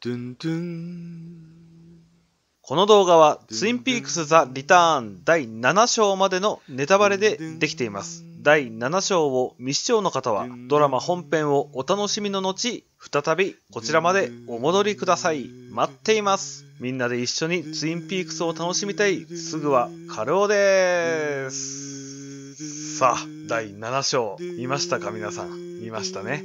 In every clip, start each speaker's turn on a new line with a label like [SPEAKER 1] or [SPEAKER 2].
[SPEAKER 1] ドゥンドゥンこの動画はツインピークスザリターン第7章までのネタバレでできています。第7章を未視聴の方はドラマ本編をお楽しみの後、再びこちらまでお戻りください。待っています。みんなで一緒にツインピークスを楽しみたい。すぐは過労です。さあ、第7章見ましたか皆さん。見ましたね。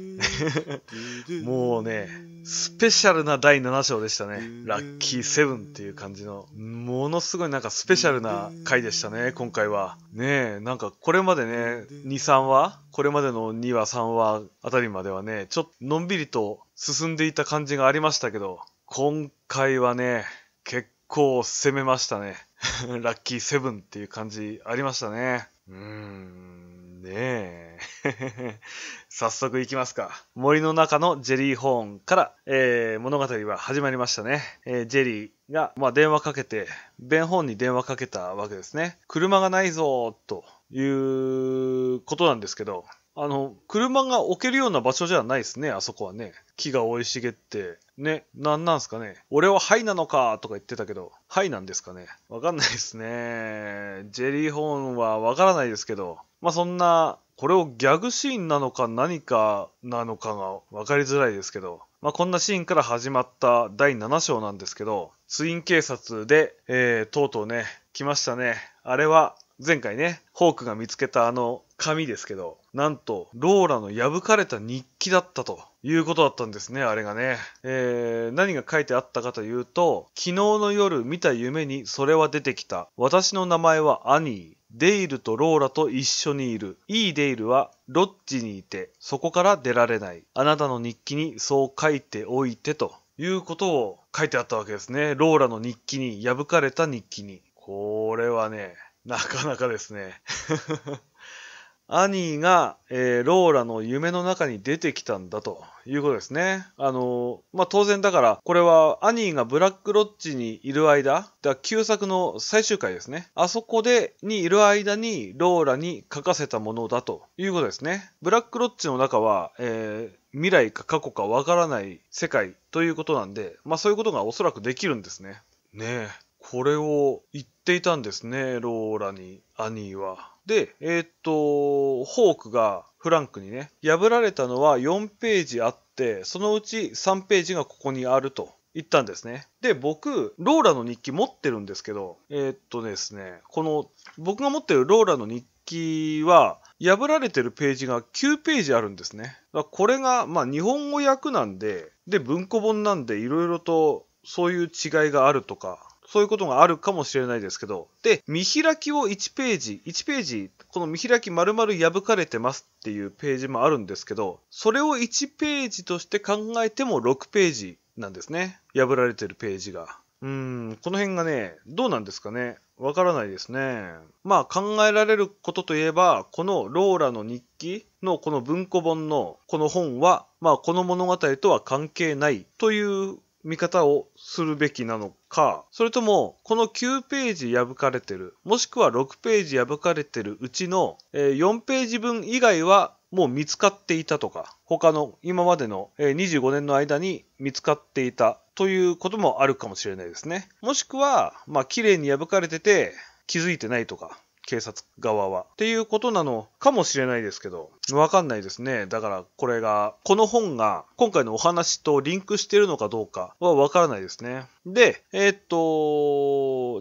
[SPEAKER 1] もうね、スペシャルな第7章でしたね。ラッキーセブンっていう感じの、ものすごいなんかスペシャルな回でしたね、今回は。ねえ、なんかこれまでね、2、3話これまでの2話、3話あたりまではね、ちょっとのんびりと進んでいた感じがありましたけど、今回はね、結構攻めましたね。ラッキーセブンっていう感じありましたね。うーん、ねえ。早速いきますか。森の中のジェリーホーンから、えー、物語は始まりましたね。えー、ジェリーが、まあ、電話かけて、ベンホーンに電話かけたわけですね。車がないぞ、ということなんですけど、あの、車が置けるような場所じゃないですね、あそこはね。木が生い茂って。ね、なんなんすかね。俺はハイなのかとか言ってたけど、ハイなんですかね。わかんないですね。ジェリーホーンはわからないですけど、まあそんなこれをギャグシーンなのか何かなのかが分かりづらいですけど、まあ、こんなシーンから始まった第7章なんですけど、ツイン警察で、えー、とうとうね、来ましたね。あれは、前回ね、ホークが見つけたあの紙ですけど、なんと、ローラの破かれた日記だったということだったんですね、あれがね。えー、何が書いてあったかというと、昨日の夜見た夢にそれは出てきた。私の名前はアニー。デイルとローラと一緒にいる。いいデイルはロッジにいて、そこから出られない。あなたの日記にそう書いておいてということを書いてあったわけですね。ローラの日記に、破かれた日記に。これはね、なかなかですね。アニーが、えー、ローラの夢の中に出てきたんだということですね。あのー、まあ、当然だから、これはアニーがブラックロッジにいる間、だ旧作の最終回ですね。あそこで、にいる間にローラに書かせたものだということですね。ブラックロッジの中は、えー、未来か過去かわからない世界ということなんで、まあ、そういうことがおそらくできるんですね。ねえ、これを言っていたんですね、ローラに、アニーは。で、えー、っと、ホークがフランクにね、破られたのは4ページあって、そのうち3ページがここにあると言ったんですね。で、僕、ローラの日記持ってるんですけど、えー、っとですね、この、僕が持ってるローラの日記は、破られてるページが9ページあるんですね。これが、まあ、日本語訳なんで、で、文庫本なんで、いろいろとそういう違いがあるとか、そういうことがあるかもしれないですけど、で、見開きを1ページ、1ページ、この見開き丸々破かれてますっていうページもあるんですけど、それを1ページとして考えても6ページなんですね。破られてるページが。うーん、この辺がね、どうなんですかね。わからないですね。まあ考えられることといえば、このローラの日記のこの文庫本のこの本は、まあこの物語とは関係ないという見方をするべきなのか、それとも、この9ページ破かれてる、もしくは6ページ破かれてるうちの、え4ページ分以外はもう見つかっていたとか、他の今までの25年の間に見つかっていたということもあるかもしれないですね。もしくは、まあ、綺麗に破かれてて気づいてないとか、警察側は。っていうことなのかもしれないですけど、わかんないですね。だからこれが、この本が今回のお話とリンクしてるのかどうかはわからないですね。で、えー、っと、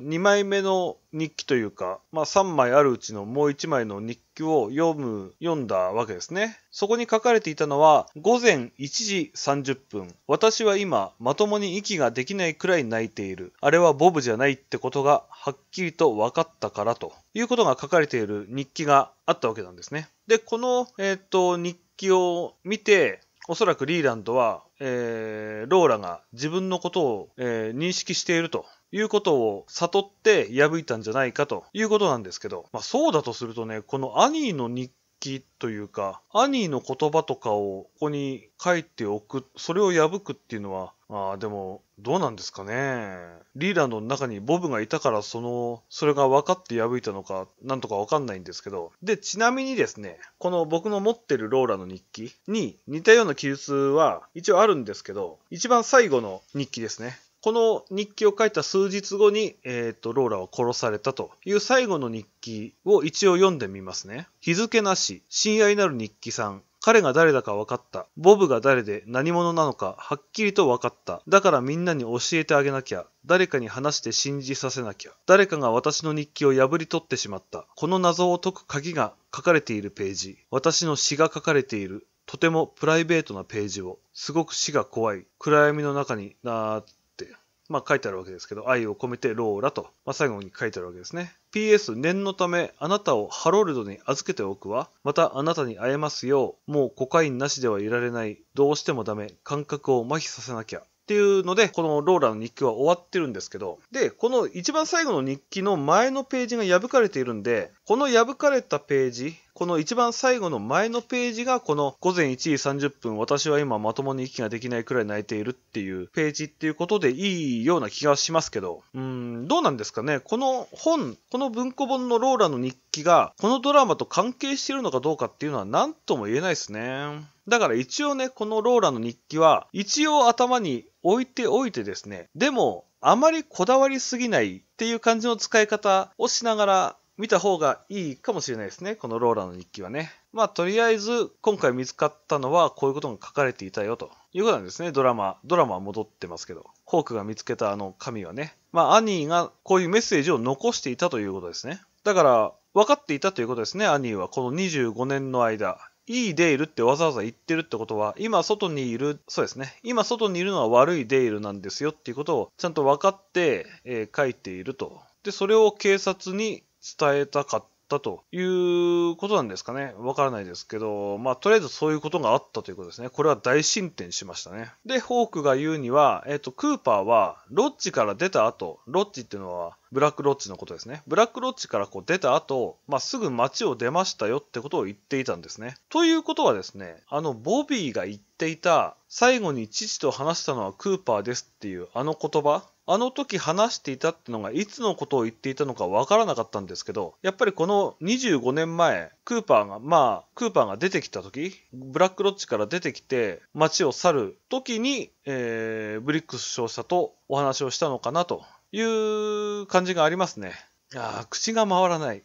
[SPEAKER 1] 2枚目の日記というか、まあ、3枚あるうちのもう1枚の日記を読む、読んだわけですね。そこに書かれていたのは、午前1時30分、私は今、まともに息ができないくらい泣いている。あれはボブじゃないってことが、はっきりと分かったからということが書かれている日記があったわけなんですね。で、この、えー、っと、日記を見て、おそらくリーランドは、えー、ローラが自分のことを、えー、認識しているということを悟って破いたんじゃないかということなんですけど、まあ、そうだとするとね、このアニーの日記というか、アニーの言葉とかをここに書いておく、それを破くっていうのは、ああ、でも、どうなんですかね。リーランドの中にボブがいたから、その、それが分かって破いたのか、なんとか分かんないんですけど。で、ちなみにですね、この僕の持ってるローラの日記に似たような記述は一応あるんですけど、一番最後の日記ですね。この日記を書いた数日後に、えっ、ー、と、ローラは殺されたという最後の日記を一応読んでみますね。日付なし、親愛なる日記さん、彼が誰だか分かった。ボブが誰で何者なのかはっきりと分かった。だからみんなに教えてあげなきゃ。誰かに話して信じさせなきゃ。誰かが私の日記を破り取ってしまった。この謎を解く鍵が書かれているページ。私の詩が書かれている。とてもプライベートなページを。すごく死が怖い。暗闇の中になーって。まあ書いてあるわけですけど、愛を込めてローラと、まあ、最後に書いてあるわけですね。PS 念のためあなたをハロルドに預けておくわ。またあなたに会えますよう、もうコカインなしではいられない。どうしてもダメ。感覚を麻痺させなきゃ。っていうので、このローラの日記は終わってるんですけど、で、この一番最後の日記の前のページが破かれているんで、この破かれたページ、この一番最後の前のページが、この午前1時30分、私は今まともに息ができないくらい泣いているっていうページっていうことでいいような気がしますけど、うん、どうなんですかね。この本、この文庫本のローラの日記が、このドラマと関係しているのかどうかっていうのは何とも言えないですね。だから一応ね、このローラの日記は、一応頭に置いておいてですね、でも、あまりこだわりすぎないっていう感じの使い方をしながら見た方がいいかもしれないですね。このローラの日記はね。まあ、とりあえず、今回見つかったのは、こういうことが書かれていたよ、ということなんですね。ドラマ、ドラマは戻ってますけど、ホークが見つけたあの紙はね。まあ、アニーがこういうメッセージを残していたということですね。だから、分かっていたということですね、アニーは。この25年の間、いいデイルってわざわざ言ってるってことは、今外にいる、そうですね、今外にいるのは悪いデイルなんですよっていうことをちゃんと分かって、えー、書いていると。で、それを警察に伝えたかっったということなんですかね。わからないですけど、まあ、とりあえずそういうことがあったということですね。これは大進展しましたね。で、ホークが言うには、えっ、ー、と、クーパーは、ロッジから出た後、ロッジっていうのは、ブラックロッジのことですね。ブラックロッジからこう出た後、まあ、すぐ街を出ましたよってことを言っていたんですね。ということはですね、あの、ボビーが言っていた、最後に父と話したのはクーパーですっていうあの言葉あの時話していたってのがいつのことを言っていたのかわからなかったんですけど、やっぱりこの25年前、クーパーが、まあ、クーパーが出てきた時、ブラックロッチから出てきて街を去る時に、えー、ブリックス商社とお話をしたのかなという感じがありますね。あ口が回らない。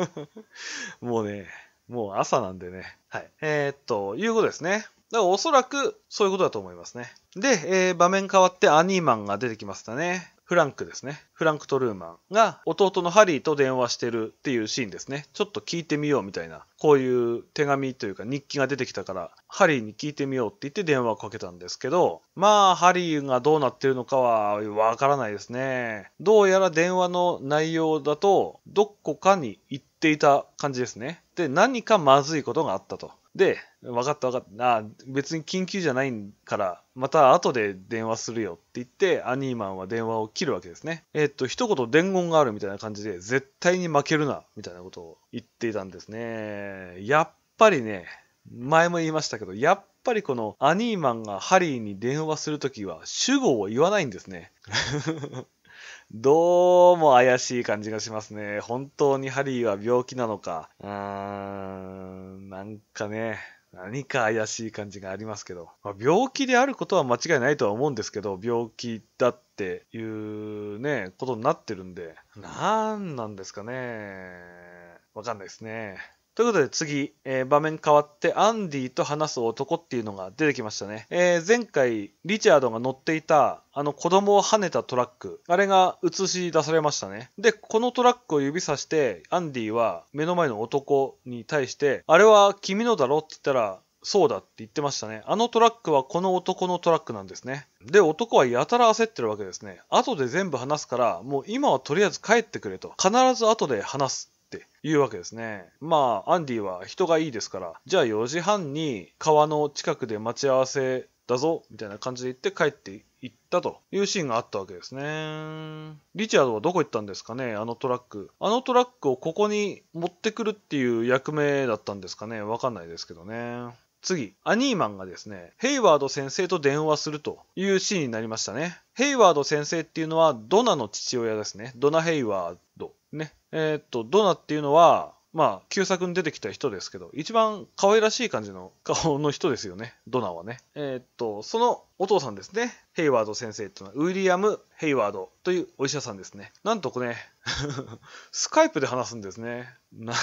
[SPEAKER 1] もうね、もう朝なんでね。はい。えー、っと、いうことですね。だからおそらくそういうことだと思いますね。で、えー、場面変わってアニーマンが出てきましたね。フランクですね。フランク・トルーマンが弟のハリーと電話してるっていうシーンですね。ちょっと聞いてみようみたいな。こういう手紙というか日記が出てきたから、ハリーに聞いてみようって言って電話をかけたんですけど、まあ、ハリーがどうなってるのかはわからないですね。どうやら電話の内容だと、どこかに行っていた感じですね。で、何かまずいことがあったと。で、分かった分かった、あ別に緊急じゃないから、また後で電話するよって言って、アニーマンは電話を切るわけですね。えー、っと、一言伝言があるみたいな感じで、絶対に負けるな、みたいなことを言っていたんですね。やっぱりね、前も言いましたけど、やっぱりこのアニーマンがハリーに電話するときは主語を言わないんですね。どうも怪しい感じがしますね。本当にハリーは病気なのか。うーん、なんかね、何か怪しい感じがありますけど、まあ、病気であることは間違いないとは思うんですけど、病気だっていうね、ことになってるんで、何なんですかね。わかんないですね。ということで次、えー、場面変わってアンディと話す男っていうのが出てきましたね。えー、前回リチャードが乗っていたあの子供を跳ねたトラック、あれが映し出されましたね。で、このトラックを指さしてアンディは目の前の男に対して、あれは君のだろって言ったら、そうだって言ってましたね。あのトラックはこの男のトラックなんですね。で、男はやたら焦ってるわけですね。後で全部話すから、もう今はとりあえず帰ってくれと。必ず後で話す。っていうわけですね。まあ、アンディは人がいいですから、じゃあ4時半に川の近くで待ち合わせだぞ、みたいな感じで言って帰って行ったというシーンがあったわけですね。リチャードはどこ行ったんですかね、あのトラック。あのトラックをここに持ってくるっていう役目だったんですかね、わかんないですけどね。次、アニーマンがですね、ヘイワード先生と電話するというシーンになりましたね。ヘイワード先生っていうのは、ドナの父親ですね。ドナ・ヘイワード。えー、っと、ドナっていうのは、まあ、旧作に出てきた人ですけど、一番可愛らしい感じの顔の人ですよね、ドナはね。えー、っと、そのお父さんですね、ヘイワード先生っていうのは、ウィリアム・ヘイワードというお医者さんですね。なんとこね、スカイプで話すんですね。な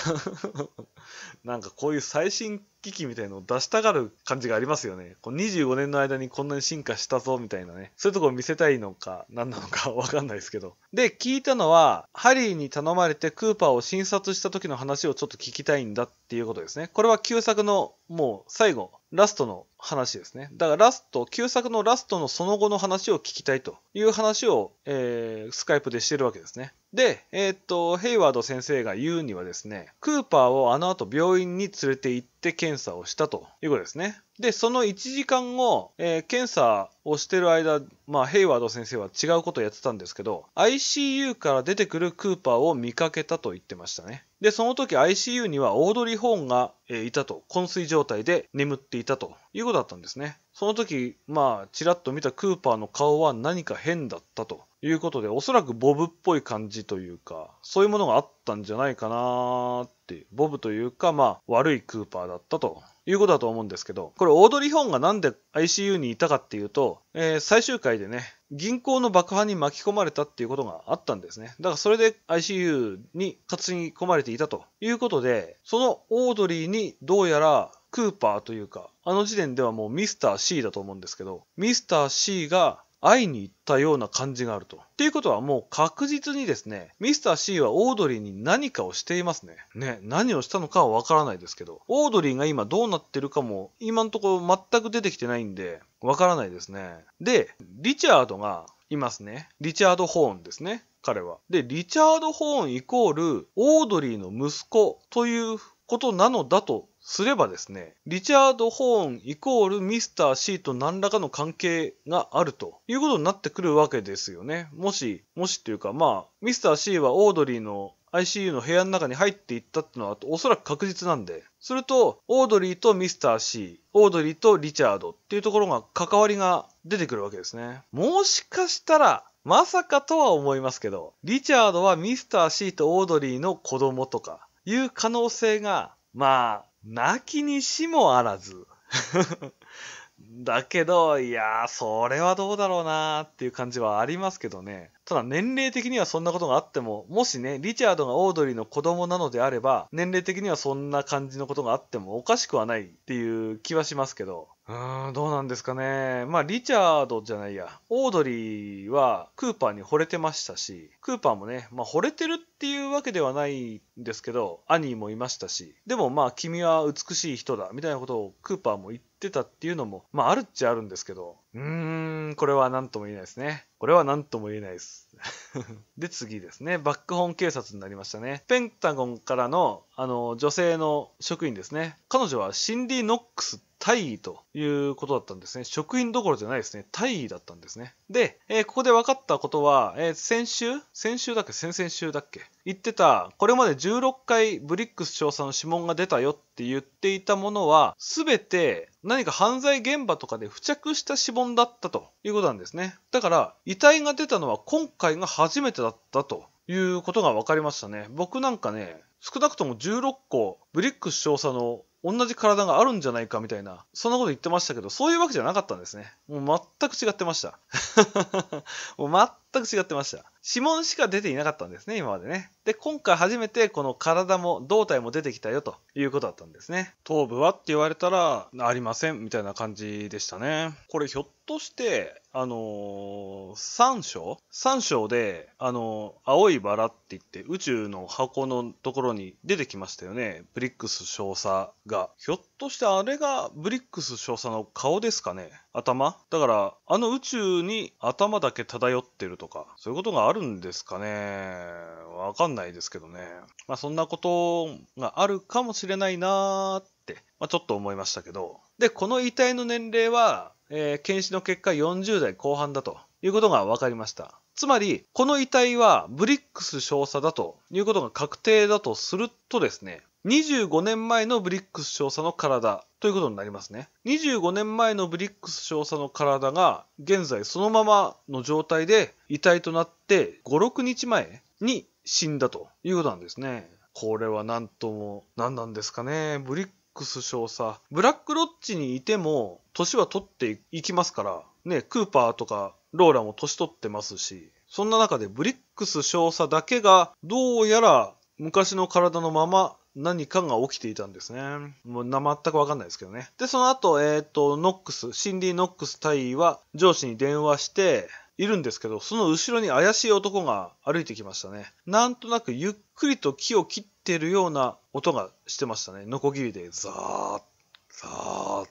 [SPEAKER 1] なんかこういう最新機器みたいのを出したがる感じがありますよね。こう25年の間にこんなに進化したぞみたいなね。そういうとこを見せたいのか、何なのか わかんないですけど。で、聞いたのは、ハリーに頼まれてクーパーを診察した時の話をちょっと聞きたいんだっていうことですね。これは旧作のもう最後、ラストの話ですね。だからラスト、旧作のラストのその後の話を聞きたいという話を、えー、スカイプでしてるわけですね。で、えー、っと、ヘイワード先生が言うにはですね、クーパーをあの後病院に連れて行って検査をしたということですね。で、その1時間後、えー、検査をしてる間、まあ、ヘイワード先生は違うことをやってたんですけど、ICU から出てくるクーパーを見かけたと言ってましたね。で、その時 ICU にはオードリー・ホーンが、えいたと、昏睡状態で眠っていたということだったんですね。その時、まあ、ちらっと見たクーパーの顔は何か変だったということで、おそらくボブっぽい感じというか、そういうものがあったんじゃないかなって、ボブというか、まあ、悪いクーパーだったということだと思うんですけど、これ、オードリー・ホンがなんで ICU にいたかっていうと、えー、最終回でね、銀行の爆破に巻き込まれたっていうことがあったんですね。だからそれで ICU に担ぎ込まれていたということで、そのオードリーにどうやらクーパーというか、あの時点ではもうミスター C だと思うんですけど、ミスター C が会いに行ったような感じがあると。っていうことはもう確実にですね、ミスター C はオードリーに何かをしていますね。ね、何をしたのかはわからないですけど、オードリーが今どうなってるかも今のところ全く出てきてないんで、わからないですね。で、リチャードがいますね。リチャード・ホーンですね。彼は。で、リチャード・ホーンイコール、オードリーの息子ということなのだとすればですね、リチャード・ホーンイコールミスター C と何らかの関係があるということになってくるわけですよね。もし、もしっていうか、まあ、ミスター C はオードリーの ICU の部屋の中に入っていったってのはおそらく確実なんで、すると、オードリーとミスター C、オードリーとリチャードっていうところが関わりが出てくるわけですね。もしかしたら、まさかとは思いますけど、リチャードはミスター C とオードリーの子供とか、いう可能性が、まあ、泣きにしもあらず。だけど、いやー、それはどうだろうなーっていう感じはありますけどね。ただ年齢的にはそんなことがあっても、もしね、リチャードがオードリーの子供なのであれば、年齢的にはそんな感じのことがあってもおかしくはないっていう気はしますけど、うーん、どうなんですかね。まあ、リチャードじゃないや。オードリーはクーパーに惚れてましたし、クーパーもね、まあ、惚れてるっていうわけではないんですけど、アニーもいましたし、でもまあ、君は美しい人だ、みたいなことをクーパーも言ってたっていうのも、まあ、あるっちゃあるんですけど、うーん、これは何とも言えないですね。これは何とも言えないです。で、次ですね。バックホン警察になりましたね。ペンタゴンからの、あの、女性の職員ですね。彼女はシンディ・ノックス大尉ということだったんですね。職員どころじゃないですね。大尉だったんですね。で、えー、ここで分かったことは、えー、先週先週だっけ先々週だっけ言ってた、これまで16回ブリックス調査の指紋が出たよって言っていたものは、すべて何か犯罪現場とかで付着した指紋だったということなんですね。だから、遺体が出たのは今回が初めてだったということが分かりましたね。僕なんかね、少なくとも16個、ブリックス少佐の同じ体があるんじゃないかみたいな、そんなこと言ってましたけど、そういうわけじゃなかったんですね。もう全く違ってました。も う全く違ってました。指紋しか出ていなかったんですね、今までね。で、今回初めてこの体も胴体も出てきたよということだったんですね。頭部はって言われたら、ありませんみたいな感じでしたね。これひょっとして、あのー、3章 ?3 章で、あのー、青いバラって言って宇宙の箱のところに出てきましたよね。ブリックス少佐が。ひょっとしてあれがブリックス少佐の顔ですかね頭だから、あの宇宙に頭だけ漂ってるとか、そういうことがあるんですかね。わかんないですけどね。まあそんなことがあるかもしれないなーって、まあ、ちょっと思いましたけど。で、この遺体の年齢は、えー、検視の結果40代後半だということが分かりました。つまり、この遺体はブリックス少佐だということが確定だとするとですね、25年前のブリックス少佐の体ということになりますね。25年前のブリックス少佐の体が現在そのままの状態で遺体となって5、6日前に死んだということなんですね。これはなんとも何なんですかね。ブリックス少佐。ブラックロッチにいても年は取っていきますから、ね、クーパーとかローラも年取ってますし、そんな中でブリックス少佐だけがどうやら昔の体のまま何かが起きていたんですね。もうな全くわかんないですけどね。で、その後、えっ、ー、と、ノックス、シンディ・ノックス隊は上司に電話して、いるんですけど、その後ろに怪しい男が歩いてきましたね。なんとなくゆっくりと木を切ってるような音がしてましたね。ノコギリでザーッ、ザーッ。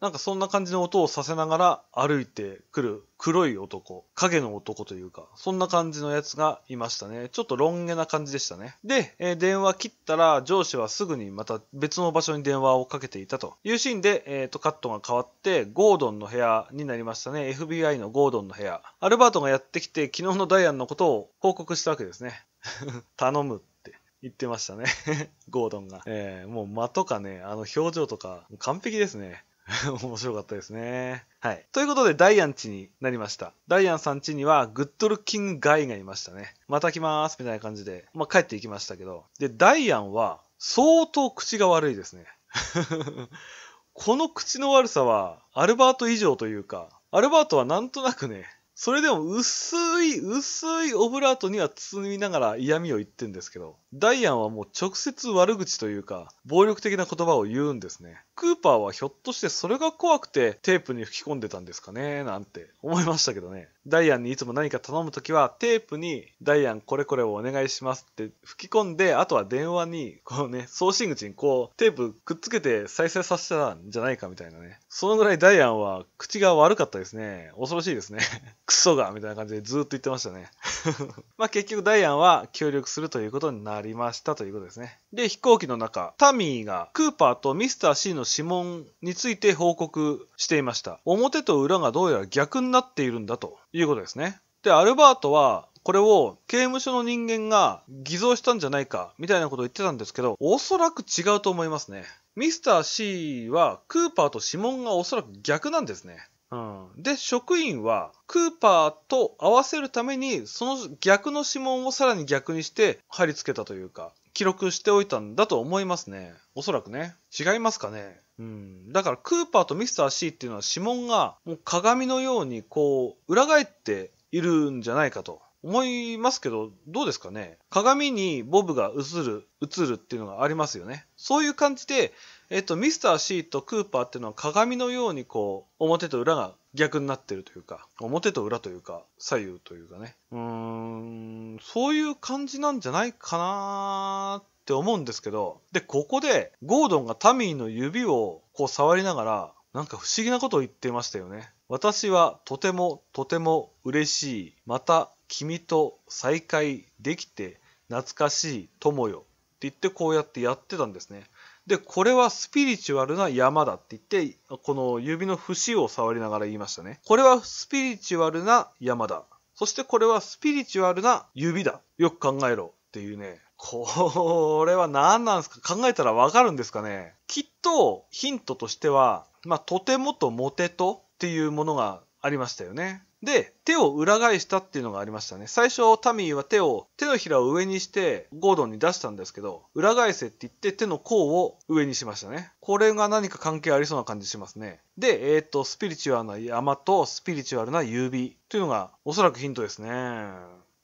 [SPEAKER 1] なんかそんな感じの音をさせながら歩いてくる黒い男、影の男というか、そんな感じのやつがいましたね。ちょっとロン毛な感じでしたね。で、えー、電話切ったら上司はすぐにまた別の場所に電話をかけていたというシーンで、えっ、ー、と、カットが変わって、ゴードンの部屋になりましたね。FBI のゴードンの部屋。アルバートがやってきて、昨日のダイアンのことを報告したわけですね。頼むって言ってましたね ゴードンが。えー、もう間とかね、あの表情とか完璧ですね。面白かったですね。はい。ということで、ダイアン家になりました。ダイアンさん家には、グッドルッキングガイがいましたね。また来まーす、みたいな感じで、まあ、帰っていきましたけど。で、ダイアンは、相当口が悪いですね。この口の悪さは、アルバート以上というか、アルバートはなんとなくね、それでも薄い、薄いオブラートには包みながら嫌味を言ってんですけど、ダイアンはもう直接悪口というか、暴力的な言葉を言うんですね。クーパーはひょっとしてそれが怖くてテープに吹き込んでたんですかねなんて思いましたけどね。ダイアンにいつも何か頼むときはテープにダイアンこれこれをお願いしますって吹き込んで、あとは電話にこのね、送 信口にこうテープくっつけて再生させたんじゃないかみたいなね。そのぐらいダイアンは口が悪かったですね。恐ろしいですね。クソがみたいな感じでずっと言ってましたね。まあ結局ダイアンは協力するということになりましたということですね。で、飛行機の中、タミーがクーパーとミスター C の指紋について報告していました。表と裏がどうやら逆になっているんだということですね。で、アルバートは、これを刑務所の人間が偽造したんじゃないか、みたいなことを言ってたんですけど、おそらく違うと思いますね。ミスター C は、クーパーと指紋がおそらく逆なんですね。うん、で、職員は、クーパーと合わせるために、その逆の指紋をさらに逆にして貼り付けたというか、記録しておいたんだと思いますね。おそらくね。違いますかね。うん。だから、クーパーとミスター C っていうのは指紋が、もう鏡のように、こう、裏返っているんじゃないかと。思いますけど、どうですかね鏡にボブが映る、映るっていうのがありますよね。そういう感じで、えっと、ミスター C とクーパーっていうのは鏡のようにこう、表と裏が逆になってるというか、表と裏というか、左右というかね。うーん、そういう感じなんじゃないかなって思うんですけど、で、ここで、ゴードンがタミーの指をこう触りながら、なんか不思議なことを言ってましたよね。私はとてもとても嬉しい。また君と再会できて懐かしい友よ。って言ってこうやってやってたんですね。で、これはスピリチュアルな山だって言って、この指の節を触りながら言いましたね。これはスピリチュアルな山だ。そしてこれはスピリチュアルな指だ。よく考えろ。っていうね。これは何なんですか考えたらわかるんですかねきっとヒントとしては、まあ、とてもとモテとっていうものがありましたよね。で、手を裏返したっていうのがありましたね。最初、タミーは手を、手のひらを上にして、ゴードンに出したんですけど、裏返せって言って手の甲を上にしましたね。これが何か関係ありそうな感じしますね。で、えっ、ー、と、スピリチュアルな山とスピリチュアルな指というのが、おそらくヒントですね。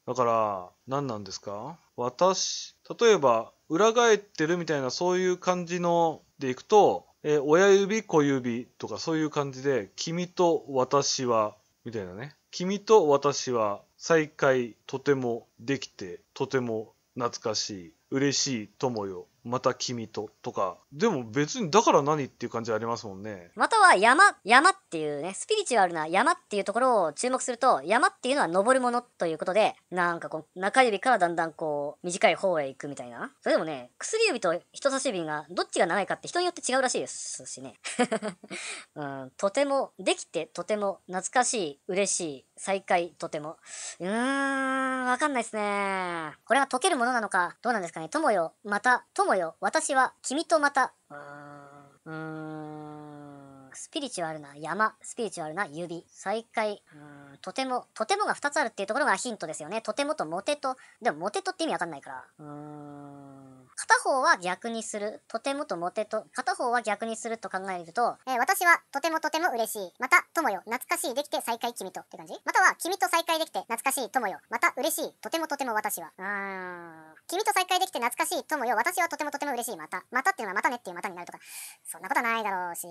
[SPEAKER 1] だから、何なんですか私、例えば、裏返ってるみたいな、そういう感じのでいくと、えー、親指、小指とかそういう感じで、君と私はみたいなね。君と私は再会とてもできてとても懐かしい嬉しい友よまた君ととかでも別にだから何っていう感じありますもんねまたは山山っていうねスピリチュアルな山っていうところを注目すると山っていうのは登るものということでなんかこう中指からだんだんこう短い方へ行くみたいなそれでもね薬指と人差し指がどっちが長いかって人によって違うらしいですしね うんとてもできてとても懐かしい嬉しい再開とても。うーん、わかんないっすね。これは解けるものなのか、どうなんですかね。友よ、また、友よ、私は、君とまた。うーん、スピリチュアルな山、スピリチュアルな指、再開、うーん、とても、とてもが2つあるっていうところがヒントですよね。とてもとモテと、でもモテとって意味わかんないから。うーん。片方は逆にする、とてもとモテと、片方は逆にすると考えると、えー、私はとてもとても嬉しい。また、友よ、懐かしいできて再会君とって感じまたは、君と再会できて懐かしい友よ、また嬉しい、とてもとても私は。うーん。君と再会できて懐かしい友よ、私はとてもとても嬉しい、また。またっていうのはまたねっていうまたになるとか、そんなことはないだろうし。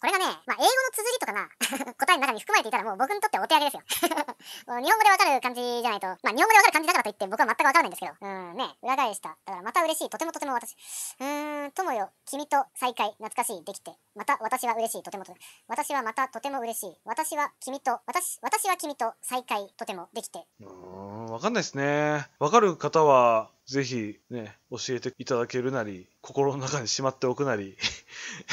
[SPEAKER 1] これがね、まあ、英語の綴りとかな、答えの中に含まれていたらもう僕にとってはお手上げですよ。日本語でわかる感じじゃないと、まあ、日本語でわかる感じだからといって僕は全くわからないんですけど、うんね、裏返した。だからまた嬉しい、とてもとても私。うーん、友よ、君と再会、懐かしい、できて。また、私は嬉しい、とてもとても。私はまた、とても嬉しい。私は君と、私、私は君と再会、とてもできて。うーん、わかんないですね。わかる方は、ぜひね、教えていただけるなり、心の中にしまっておくなり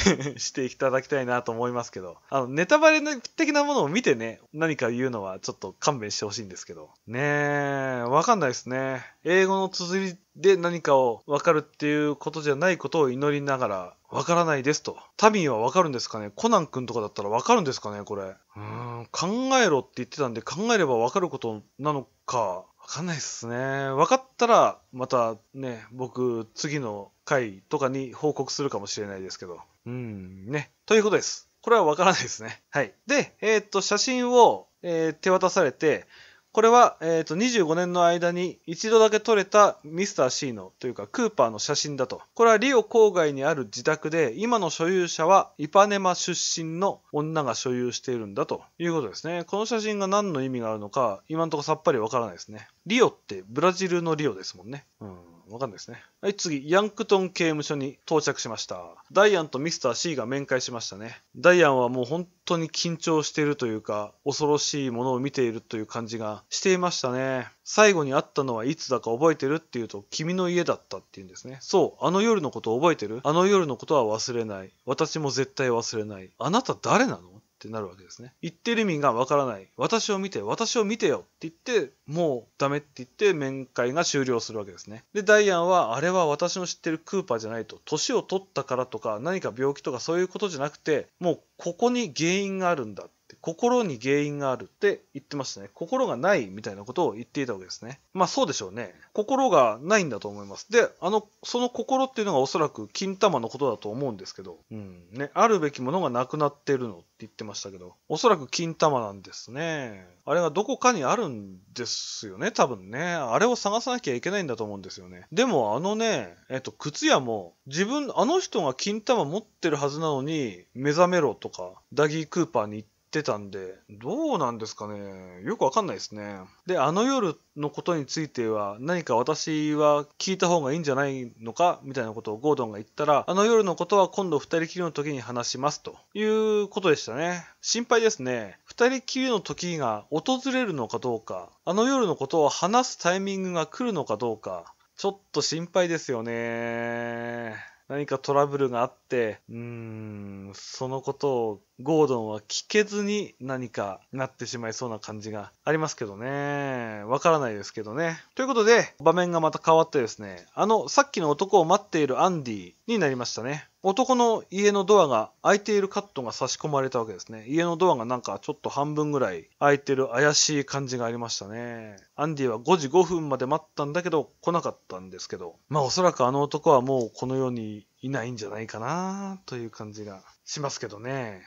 [SPEAKER 1] していただきたいなと思いますけど、あの、ネタバレ的なものを見てね、何か言うのはちょっと勘弁してほしいんですけど。ねえ、わかんないですね。英語の綴りで何かをわかるっていうことじゃないことを祈りながら、わからないですと。タミンはわかるんですかねコナン君とかだったらわかるんですかねこれ。うん、考えろって言ってたんで、考えればわかることなのか、わかんないっすね。わかっったら、またね、僕、次の回とかに報告するかもしれないですけど。うん、ね。ということです。これはわからないですね。はい。で、えー、っと、写真を、えー、手渡されて、これは、えー、と25年の間に一度だけ撮れたミスター C のというかクーパーの写真だと。これはリオ郊外にある自宅で今の所有者はイパネマ出身の女が所有しているんだということですね。この写真が何の意味があるのか今のところさっぱりわからないですね。リオってブラジルのリオですもんね。うんわかんないですね。はい、次、ヤンクトン刑務所に到着しました。ダイアンとミスター C が面会しましたね。ダイアンはもう本当に緊張しているというか、恐ろしいものを見ているという感じがしていましたね。最後に会ったのはいつだか覚えてるっていうと、君の家だったって言うんですね。そう、あの夜のことを覚えてるあの夜のことは忘れない。私も絶対忘れない。あなた誰なのってなるわけですね。言ってる意味がわからない。私を見て、私を見てよって言って、もうダメって言って面会が終了するわけですね。で、ダイアンは、あれは私の知ってるクーパーじゃないと、年を取ったからとか、何か病気とかそういうことじゃなくて、もうここに原因があるんだ。心に原因があるって言ってましたね。心がないみたいなことを言っていたわけですね。まあそうでしょうね。心がないんだと思います。で、あの、その心っていうのがおそらく金玉のことだと思うんですけど、うん、ね、あるべきものがなくなってるのって言ってましたけど、おそらく金玉なんですね。あれがどこかにあるんですよね、多分ね。あれを探さなきゃいけないんだと思うんですよね。でもあのね、えっと、靴屋も自分、あの人が金玉持ってるはずなのに、目覚めろとか、ダギー・クーパーに行って、ってたんで、どうなんですかね。よくわかんないですね。で、あの夜のことについては、何か私は聞いた方がいいんじゃないのかみたいなことをゴードンが言ったら、あの夜のことは今度2人きりの時に話しますということでしたね。心配ですね。2人きりの時が訪れるのかどうか、あの夜のことを話すタイミングが来るのかどうか、ちょっと心配ですよね。何かトラブルがあって、うーん、そのことをゴードンは聞けずに何かなってしまいそうな感じがありますけどね。わからないですけどね。ということで、場面がまた変わってですね、あの、さっきの男を待っているアンディになりましたね。男の家のドアが開いているカットが差し込まれたわけですね。家のドアがなんかちょっと半分ぐらい開いてる怪しい感じがありましたね。アンディは5時5分まで待ったんだけど来なかったんですけど、まあおそらくあの男はもうこの世にいないんじゃないかなという感じがしますけどね。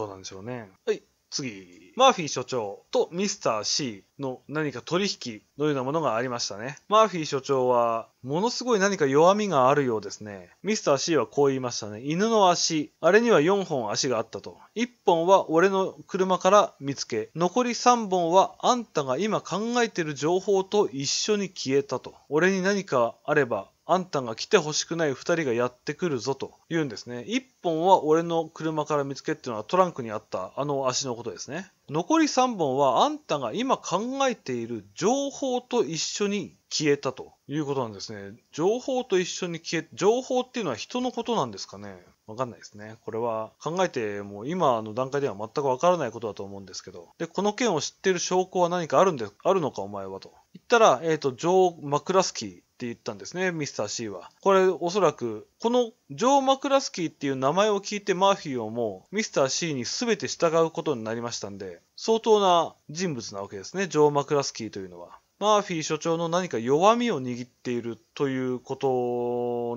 [SPEAKER 1] どうなんでしょうね。はい。次、マーフィー所長とミスター C の何か取引のようなものがありましたね。マーフィー所長は、ものすごい何か弱みがあるようですね。ミスター C はこう言いましたね。犬の足、あれには4本足があったと。1本は俺の車から見つけ、残り3本はあんたが今考えてる情報と一緒に消えたと。俺に何かあれば、あんたが来てほしくない2人がやってくるぞと言うんですね。1本は俺の車から見つけっていうのはトランクにあったあの足のことですね。残り3本はあんたが今考えている情報と一緒に消えたということなんですね。情報と一緒に消え、情報っていうのは人のことなんですかねわかんないですね。これは考えても今の段階では全くわからないことだと思うんですけど。で、この件を知ってる証拠は何かあるんで、あるのかお前はと。言ったら、えっ、ー、と、ジョー・マクラスキー。って言ったんですね、ミスター C は。これ、おそらく、このジョー・マクラスキーっていう名前を聞いてマーフィーをもう、ミスター C に全て従うことになりましたんで、相当な人物なわけですね、ジョー・マクラスキーというのは。マーフィー所長の何か弱みを握っているというこ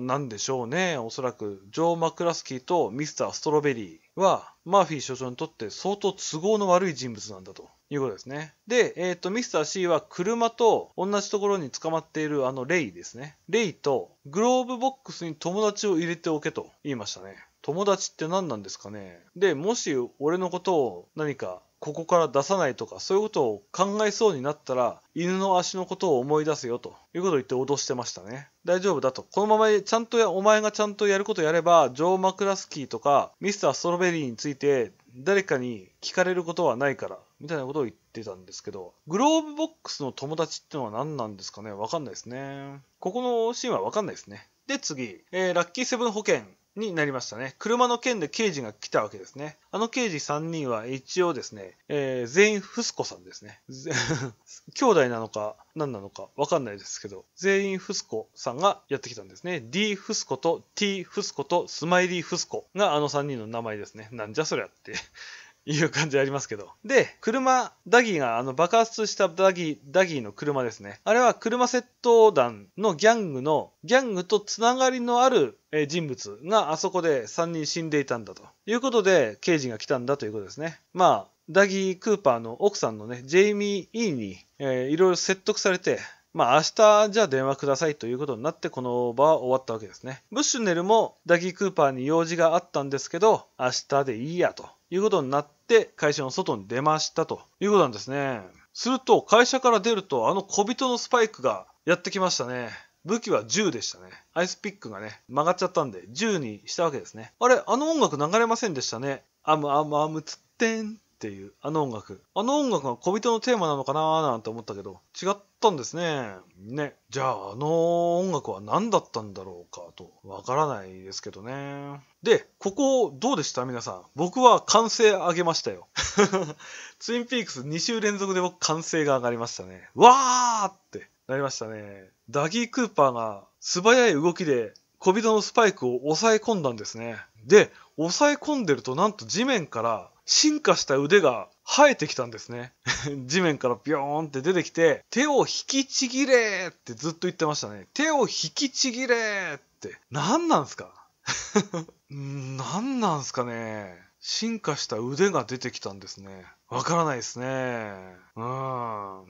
[SPEAKER 1] となんでしょうね。おそらく、ジョー・マクラスキーとミスター・ストロベリーは、マーフィー所長にとって相当都合の悪い人物なんだと。いうことですね。で、えっ、ー、と、ミスター C は車と同じところに捕まっているあのレイですね。レイとグローブボックスに友達を入れておけと言いましたね。友達って何なんですかねで、もし俺のことを何かここから出さないとかそういうことを考えそうになったら犬の足のことを思い出すよということを言って脅してましたね大丈夫だとこのままちゃんとやお前がちゃんとやることやればジョー・マクラスキーとかミスター・ストロベリーについて誰かに聞かれることはないからみたいなことを言ってたんですけど、グローブボックスの友達ってのは何なんですかねわかんないですね。ここのシーンはわかんないですね。で、次、えー、ラッキーセブン保険になりましたね。車の件で刑事が来たわけですね。あの刑事3人は一応ですね、えー、全員フスコさんですね。兄弟なのか何なのかわかんないですけど、全員フスコさんがやってきたんですね。D フスコと T フスコとスマイリーフスコがあの3人の名前ですね。なんじゃそりゃっていう感じありますけど。で、車、ダギーが、あの、爆発したダギー、ダギーの車ですね。あれは車窃盗団のギャングの、ギャングとつながりのある人物があそこで3人死んでいたんだということで、刑事が来たんだということですね。まあ、ダギー・クーパーの奥さんのね、ジェイミー・イーに、えー、いろいろ説得されて、まあ明日じゃあ電話くださいということになってこの場は終わったわけですね。ブッシュネルもダギー・クーパーに用事があったんですけど、明日でいいやということになって会社の外に出ましたということなんですね。すると会社から出るとあの小人のスパイクがやってきましたね。武器は銃でしたね。アイスピックがね、曲がっちゃったんで、銃にしたわけですね。あれ、あの音楽流れませんでしたね。アムアムアムツッテン、っていう、あの音楽。あの音楽が小人のテーマなのかななんて思ったけど、違ったんですね。ね。じゃあ、あの音楽は何だったんだろうかと、わからないですけどね。で、ここどうでした皆さん。僕は歓声上げましたよ。ツインピークス2週連続で僕歓声が上がりましたね。わーってなりましたね。ダギー・クーパーが素早い動きで小人のスパイクを抑え込んだんですね。で、抑え込んでるとなんと地面から進化した腕が生えてきたんですね。地面からビョーンって出てきて、手を引きちぎれってずっと言ってましたね。手を引きちぎれって。何なんすか 何なんすかね進化した腕が出てきたんですね。わからないですね。うー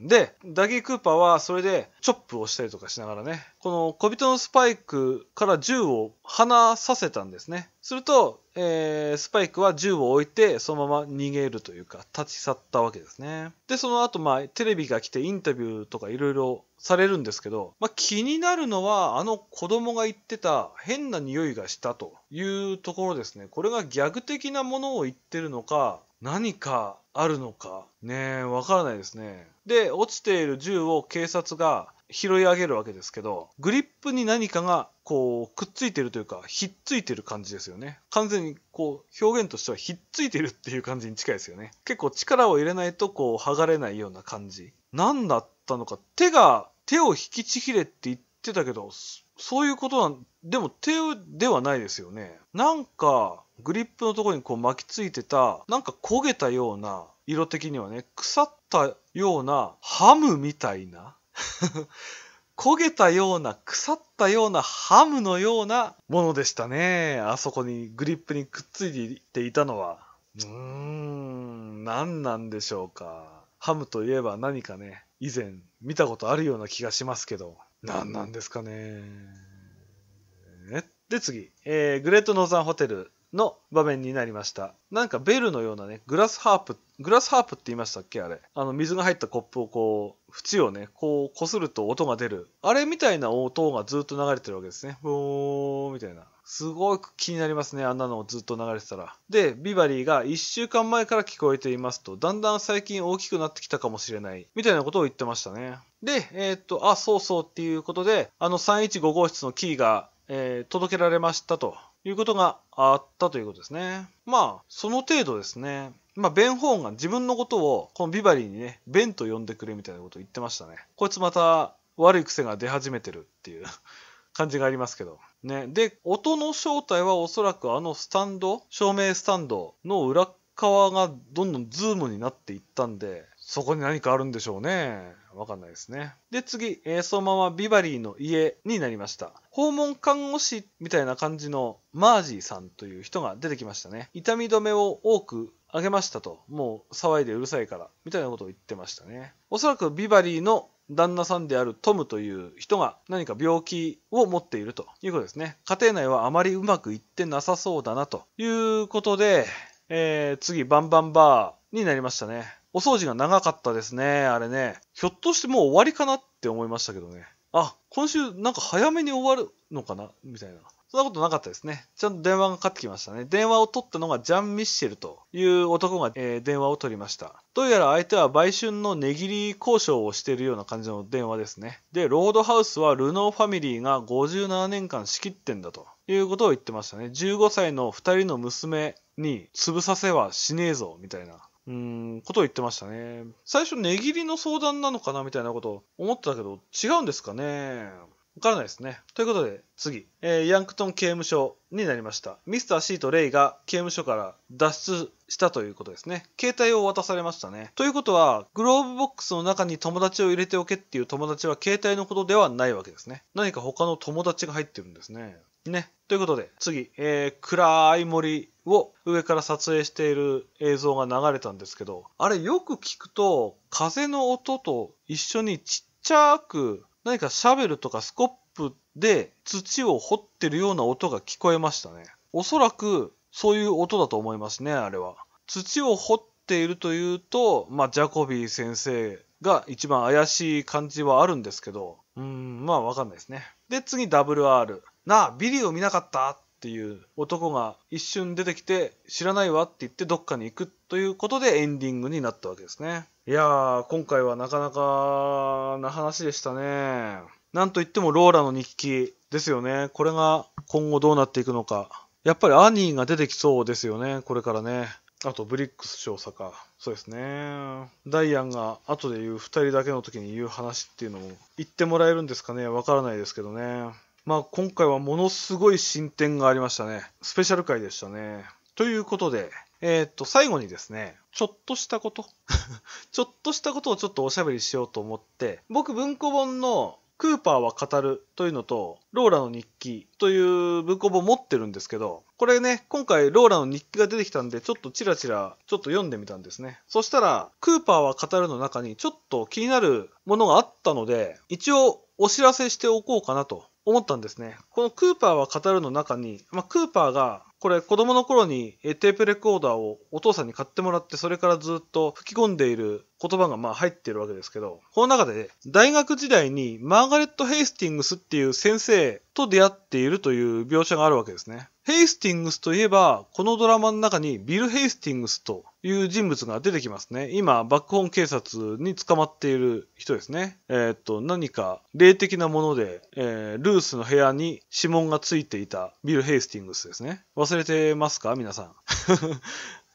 [SPEAKER 1] で、ダギー・クーパーはそれでチョップをしたりとかしながらね、この小人のスパイクから銃を離させたんですね。すると、えー、スパイクは銃を置いてそのまま逃げるというか立ち去ったわけですね。で、その後まあテレビが来てインタビューとかいろいろされるんですけど、まあ、気になるのはあの子供が言ってた変な匂いがしたというところですね。これがギャグ的なものを言ってるのか、何かあるのかねえわからないですねで落ちている銃を警察が拾い上げるわけですけどグリップに何かがこうくっついてるというかひっついてる感じですよね完全にこう表現としてはひっついてるっていう感じに近いですよね結構力を入れないとこう剥がれないような感じ何だったのか手が手を引きちぎれって言ってたけどそういうことなん、でも手ではないですよね。なんか、グリップのところにこう巻きついてた、なんか焦げたような、色的にはね、腐ったようなハムみたいな、焦げたような、腐ったようなハムのようなものでしたね。あそこに、グリップにくっついていたのは。うーん、何なんでしょうか。ハムといえば何かね、以前見たことあるような気がしますけど。何なんですかね。で、次、えー、グレートノーザンホテルの場面になりました。なんかベルのようなね、グラスハープ、グラスハープって言いましたっけあれ。あの、水が入ったコップをこう、縁をね、こう、こすると音が出る。あれみたいな音がずっと流れてるわけですね。ブーみたいな。すごく気になりますね、あんなのをずっと流れてたら。で、ビバリーが1週間前から聞こえていますと、だんだん最近大きくなってきたかもしれない、みたいなことを言ってましたね。で、えー、っと、あ、そうそうっていうことで、あの315号室のキーが、えー、届けられましたということがあったということですね。まあ、その程度ですね。まあ、ベン・ホーンが自分のことを、このビバリーにね、ベンと呼んでくれみたいなことを言ってましたね。こいつまた悪い癖が出始めてるっていう感じがありますけど。ね。で、音の正体はおそらくあのスタンド、照明スタンドの裏側がどんどんズームになっていったんで、そこに何かあるんでしょうね。わかんないですね。で、次、えー、そのままビバリーの家になりました。訪問看護師みたいな感じのマージーさんという人が出てきましたね。痛み止めを多くあげましたと。もう騒いでうるさいから。みたいなことを言ってましたね。おそらくビバリーの旦那さんであるトムという人が何か病気を持っているということですね。家庭内はあまりうまくいってなさそうだなということで、えー、次、バンバンバーになりましたね。お掃除が長かったですね、あれね。ひょっとしてもう終わりかなって思いましたけどね。あ、今週なんか早めに終わるのかなみたいな。そんなことなかったですね。ちゃんと電話がかかってきましたね。電話を取ったのがジャン・ミッシェルという男が、えー、電話を取りました。どうやら相手は売春の値切り交渉をしているような感じの電話ですね。で、ロードハウスはルノーファミリーが57年間仕切ってんだということを言ってましたね。15歳の2人の娘に潰させはしねえぞ、みたいな。うん、ことを言ってましたね。最初、値切りの相談なのかなみたいなこと思ってたけど、違うんですかね。わからないですね。ということで、次、えー、ヤンクトン刑務所になりました。ミスターシーとレイが刑務所から脱出したということですね。携帯を渡されましたね。ということは、グローブボックスの中に友達を入れておけっていう友達は携帯のことではないわけですね。何か他の友達が入ってるんですね。ね。ということで、次、えー、暗い森を上から撮影している映像が流れたんですけど、あれよく聞くと、風の音と一緒にちっちゃく何かシャベルとかスコップで土を掘ってるような音が聞こえましたね。おそらくそういう音だと思いますね、あれは。土を掘っているというと、まあ、ジャコビー先生が一番怪しい感じはあるんですけど、うん、まあわかんないですね。で、次 WR。なあ、ビリーを見なかったっていう男が一瞬出てきて、知らないわって言ってどっかに行くっということでエンディングになったわけですね。いやー、今回はなかなかな話でしたね。なんといってもローラの日記ですよね。これが今後どうなっていくのか。やっぱりアニーが出てきそうですよね、これからね。あと、ブリックス少佐か。そうですね。ダイアンが後で言う2人だけの時に言う話っていうのも言ってもらえるんですかねわからないですけどね。まあ今回はものすごい進展がありましたね。スペシャル回でしたね。ということで、えー、っと、最後にですね、ちょっとしたこと ちょっとしたことをちょっとおしゃべりしようと思って、僕文庫本のクーパーは語るというのと、ローラの日記という文庫本持ってるんですけど、これね、今回ローラの日記が出てきたんで、ちょっとチラチラちょっと読んでみたんですね。そしたら、クーパーは語るの中にちょっと気になるものがあったので、一応お知らせしておこうかなと思ったんですね。このクーパーは語るの中に、まあ、クーパーがこれ子供の頃にテープレコーダーをお父さんに買ってもらってそれからずっと吹き込んでいる言葉がまあ入ってるわけですけど、この中で、大学時代にマーガレット・ヘイスティングスっていう先生と出会っているという描写があるわけですね。ヘイスティングスといえば、このドラマの中にビル・ヘイスティングスという人物が出てきますね。今、バックホーン警察に捕まっている人ですね。えー、っと、何か霊的なもので、えー、ルースの部屋に指紋がついていたビル・ヘイスティングスですね。忘れてますか皆さん。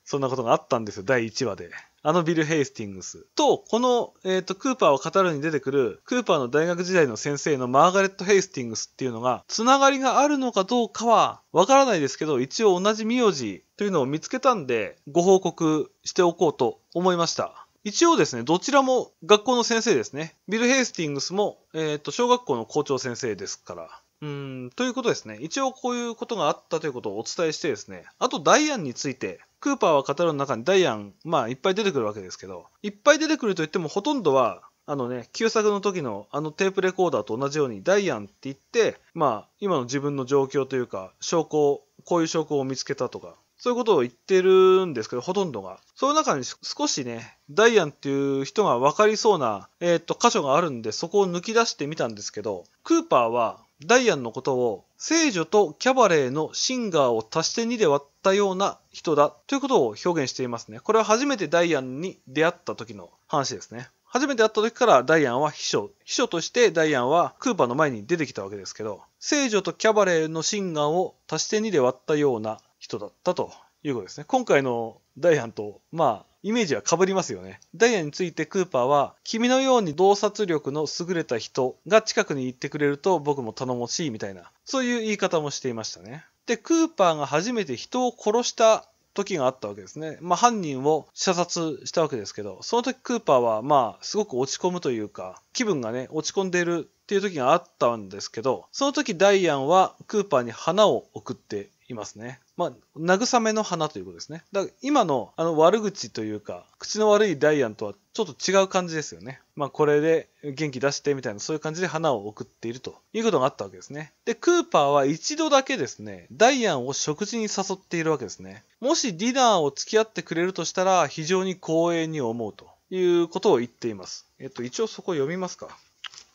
[SPEAKER 1] そんなことがあったんですよ、第1話で。あのビル・ヘイスティングスと、この、えっ、ー、と、クーパーを語るに出てくる、クーパーの大学時代の先生のマーガレット・ヘイスティングスっていうのが、つながりがあるのかどうかは、わからないですけど、一応同じ名字というのを見つけたんで、ご報告しておこうと思いました。一応ですね、どちらも学校の先生ですね。ビル・ヘイスティングスも、えっ、ー、と、小学校の校長先生ですから。うん、ということですね。一応こういうことがあったということをお伝えしてですね、あとダイアンについてクーパーは語るの中にダイアン、まあいっぱい出てくるわけですけど、いっぱい出てくると言ってもほとんどは、あのね、旧作の時のあのテープレコーダーと同じようにダイアンって言って、まあ今の自分の状況というか、証拠、こういう証拠を見つけたとか、そういうことを言ってるんですけど、ほとんどが。その中に少しね、ダイアンっていう人が分かりそうな、えー、っと、箇所があるんで、そこを抜き出してみたんですけど、クーパーはダイアンのことを聖女とキャバレーのシンガーを足して2で割ったような人だということを表現していますね。これは初めてダイアンに出会った時の話ですね。初めて会った時からダイアンは秘書。秘書としてダイアンはクーパーの前に出てきたわけですけど、聖女とキャバレーのシンガーを足して2で割ったような人だったということですね。今回のダイアンと、まあ、イメージは被りますよね。ダイヤについてクーパーは、君のように洞察力の優れた人が近くに行ってくれると僕も頼もしいみたいな、そういう言い方もしていましたね。で、クーパーが初めて人を殺した時があったわけですね。まあ、犯人を射殺したわけですけど、その時クーパーはまあすごく落ち込むというか、気分がね、落ち込んでいるっていう時があったんですけど、その時ダイアンはクーパーに花を送っていますね。まあ、慰めの花ということですね。だから今のあの悪口というか、口の悪いダイアンとはちょっと違う感じですよね。まあ、これで元気出してみたいな、そういう感じで花を送っているということがあったわけですね。で、クーパーは一度だけですね、ダイアンを食事に誘っているわけですね。もしディナーを付き合ってくれるとしたら、非常に光栄に思うということを言っています。えっと、一応そこ読みますか。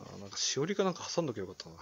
[SPEAKER 1] あなんかしおりかなんか挟んどけばよかっ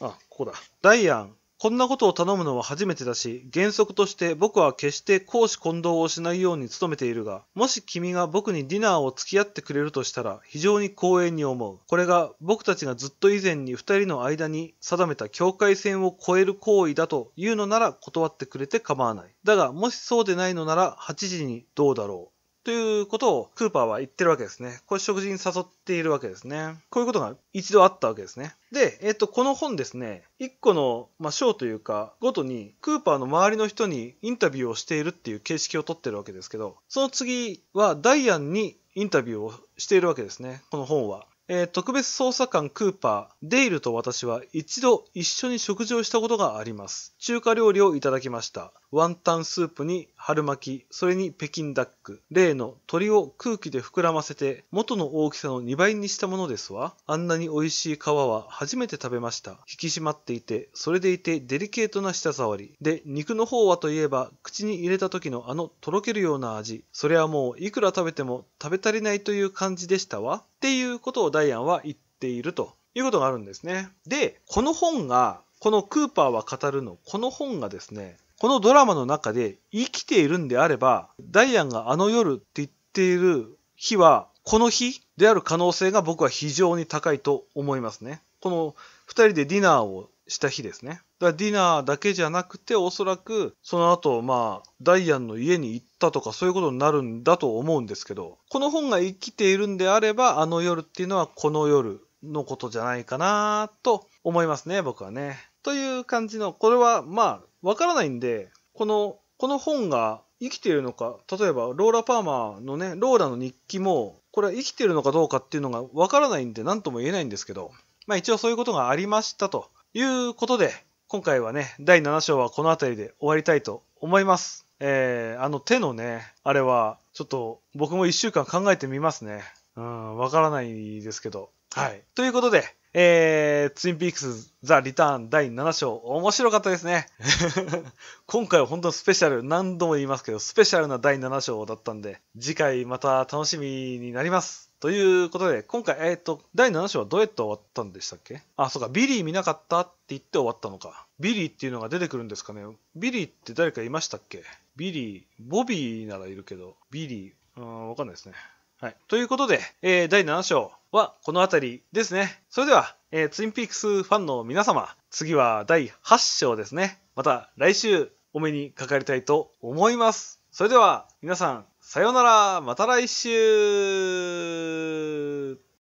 [SPEAKER 1] たな。あ、ここだ。ダイアン、こんなことを頼むのは初めてだし、原則として僕は決して公私混同をしないように努めているが、もし君が僕にディナーを付き合ってくれるとしたら、非常に光栄に思う。これが僕たちがずっと以前に2人の間に定めた境界線を越える行為だというのなら断ってくれて構わない。だが、もしそうでないのなら8時にどうだろう。ということをクーパーは言ってるわけですね。これ食事に誘っているわけですね。こういうことが一度あったわけですね。で、えっ、と、この本ですね、一個の、まあ、章というか、ごとに、クーパーの周りの人にインタビューをしているっていう形式をとってるわけですけど、その次はダイアンにインタビューをしているわけですね、この本は。えー、特別捜査官クーパー、デイルと私は一度一緒に食事をしたことがあります。中華料理をいただきました。ワンタンスープに春巻き、それに北京ダック。例の鳥を空気で膨らませて元の大きさの2倍にしたものですわ。あんなに美味しい皮は初めて食べました。引き締まっていて、それでいてデリケートな舌触り。で、肉の方はといえば口に入れた時のあのとろけるような味。それはもういくら食べても食べ足りないという感じでしたわ。っていうことをダイアンは言っているということがあるんですね。で、この本が、このクーパーは語るの、この本がですね、このドラマの中で生きているんであれば、ダイアンがあの夜って言っている日は、この日である可能性が僕は非常に高いと思いますね。この2人でディナーをした日ですね。だからディナーだけじゃなくて、おそらくその後、まあ、ダイアンの家に行ったとかそういうことになるんだと思うんですけど、この本が生きているんであれば、あの夜っていうのはこの夜のことじゃないかなと思いますね、僕はね。という感じの、これはまあ、わからないんで、この、この本が生きているのか、例えばローラ・パーマーのね、ローラの日記も、これは生きているのかどうかっていうのがわからないんで、何とも言えないんですけど、まあ一応そういうことがありましたと。いうことで、今回はね、第7章はこの辺りで終わりたいと思います。えー、あの手のね、あれは、ちょっと僕も1週間考えてみますね。うん、わからないですけど。はい。ということで、えー、ツインピークスザ・リターン第7章、面白かったですね。今回は本当スペシャル、何度も言いますけど、スペシャルな第7章だったんで、次回また楽しみになります。ということで、今回、えっ、ー、と、第7章はどうやって終わったんでしたっけあ、そうか、ビリー見なかったって言って終わったのか。ビリーっていうのが出てくるんですかね。ビリーって誰かいましたっけビリー、ボビーならいるけど、ビリー、うん、わかんないですね。はい。ということで、えー、第7章、はこの辺りですね。それでは、えー、ツインピークスファンの皆様、次は第8章ですね。また来週お目にかかりたいと思います。それでは皆さん、さようなら、また来週